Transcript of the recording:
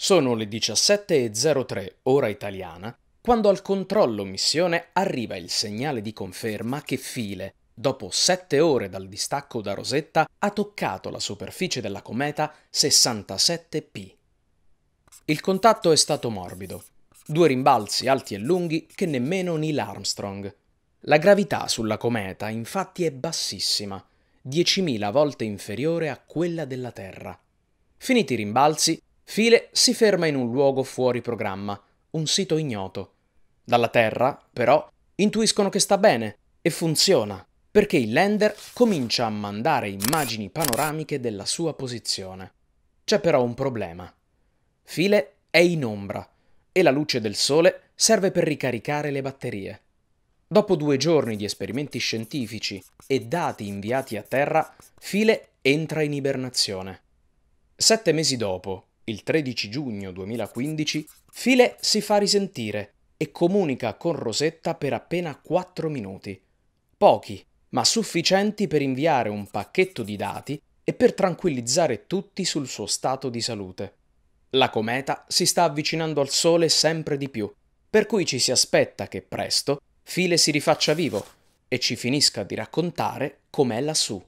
Sono le 17.03 ora italiana quando al controllo missione arriva il segnale di conferma che File, dopo sette ore dal distacco da Rosetta, ha toccato la superficie della cometa 67P. Il contatto è stato morbido. Due rimbalzi alti e lunghi che nemmeno Neil Armstrong. La gravità sulla cometa infatti è bassissima, 10.000 volte inferiore a quella della Terra. Finiti i rimbalzi, File si ferma in un luogo fuori programma, un sito ignoto. Dalla Terra, però, intuiscono che sta bene e funziona, perché il lander comincia a mandare immagini panoramiche della sua posizione. C'è però un problema. File è in ombra e la luce del sole serve per ricaricare le batterie. Dopo due giorni di esperimenti scientifici e dati inviati a terra, File entra in ibernazione. Sette mesi dopo, il 13 giugno 2015, File si fa risentire e comunica con Rosetta per appena 4 minuti. Pochi, ma sufficienti per inviare un pacchetto di dati e per tranquillizzare tutti sul suo stato di salute. La cometa si sta avvicinando al Sole sempre di più, per cui ci si aspetta che presto File si rifaccia vivo e ci finisca di raccontare com'è lassù.